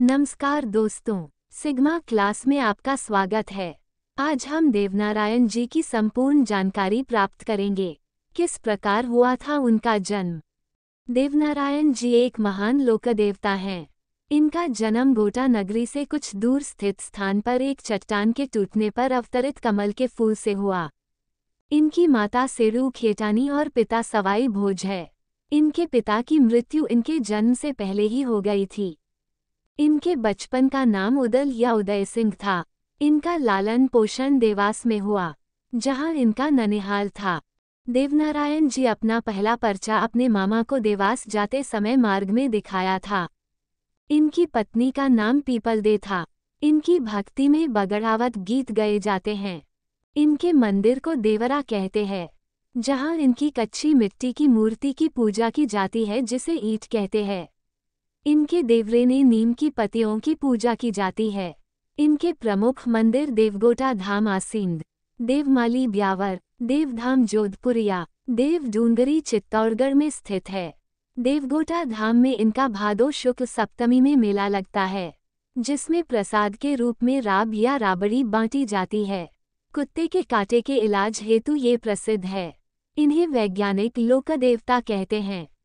नमस्कार दोस्तों sigma class में आपका स्वागत है आज हम देवनारायण जी की संपूर्ण जानकारी प्राप्त करेंगे किस प्रकार हुआ था उनका जन्म देवनारायण जी एक महान लोकदेवता हैं इनका जन्म गोटा नगरी से कुछ दूर स्थित स्थान पर एक चट्टान के टूटने पर अवतरित कमल के फूल से हुआ इनकी माता सेरू खेटानी और पिता सवाई भोज है इनके पिता की मृत्यु इनके जन्म से पहले ही हो गई थी इनके बचपन का नाम उदल या उदय सिंह था इनका लालन पोषण देवास में हुआ जहां इनका ननिहाल था देवनारायण जी अपना पहला पर्चा अपने मामा को देवास जाते समय मार्ग में दिखाया था इनकी पत्नी का नाम पीपल दे था इनकी भक्ति में बगड़ावत गीत गए जाते हैं इनके मंदिर को देवरा कहते हैं जहां इनकी कच्ची मिट्टी की मूर्ति की पूजा की जाती है जिसे ईट कहते हैं इनके देवरे ने नीम की पतियों की पूजा की जाती है इनके प्रमुख मंदिर देवगोटा धाम आसिंद देवमाली ब्यावर देवधाम जोधपुरिया देव डूंगरी चित्तौड़गढ़ में स्थित है देवगोटा धाम में इनका भादो शुक्ल सप्तमी में मेला लगता है जिसमें प्रसाद के रूप में राब या राबड़ी बांटी जाती है कुत्ते के काटे के इलाज हेतु ये प्रसिद्ध है इन्हें वैज्ञानिक लोक देवता कहते हैं